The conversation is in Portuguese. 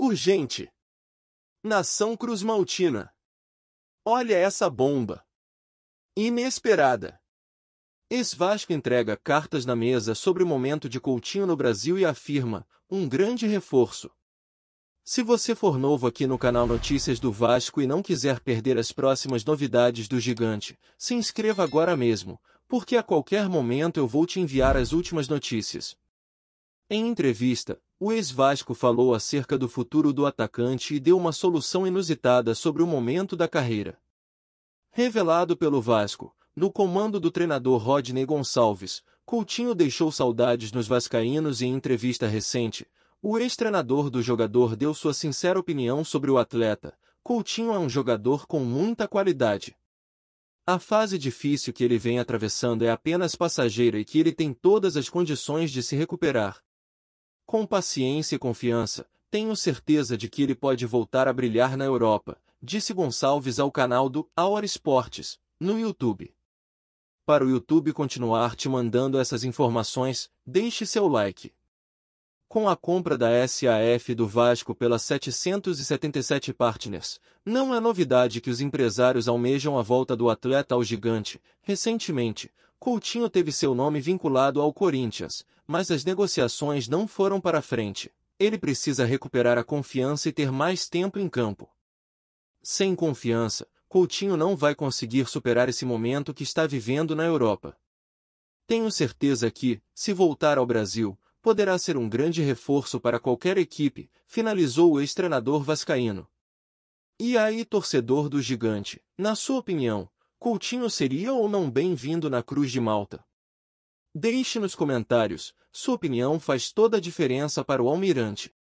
Urgente! Nação Cruz-Maltina, Olha essa bomba! Inesperada! Ex-Vasco entrega cartas na mesa sobre o momento de Coutinho no Brasil e afirma, um grande reforço. Se você for novo aqui no canal Notícias do Vasco e não quiser perder as próximas novidades do gigante, se inscreva agora mesmo, porque a qualquer momento eu vou te enviar as últimas notícias. Em entrevista, o ex-Vasco falou acerca do futuro do atacante e deu uma solução inusitada sobre o momento da carreira. Revelado pelo Vasco, no comando do treinador Rodney Gonçalves, Coutinho deixou saudades nos vascaínos e em entrevista recente, o ex-treinador do jogador deu sua sincera opinião sobre o atleta. Coutinho é um jogador com muita qualidade. A fase difícil que ele vem atravessando é apenas passageira e que ele tem todas as condições de se recuperar, com paciência e confiança, tenho certeza de que ele pode voltar a brilhar na Europa, disse Gonçalves ao canal do Hour Esportes, no YouTube. Para o YouTube continuar te mandando essas informações, deixe seu like. Com a compra da SAF do Vasco pelas 777 Partners, não é novidade que os empresários almejam a volta do atleta ao gigante. Recentemente, Coutinho teve seu nome vinculado ao Corinthians, mas as negociações não foram para frente. Ele precisa recuperar a confiança e ter mais tempo em campo. Sem confiança, Coutinho não vai conseguir superar esse momento que está vivendo na Europa. Tenho certeza que, se voltar ao Brasil, poderá ser um grande reforço para qualquer equipe, finalizou o ex-treinador vascaíno. E aí, torcedor do gigante, na sua opinião, Coutinho seria ou não bem-vindo na Cruz de Malta? Deixe nos comentários, sua opinião faz toda a diferença para o Almirante.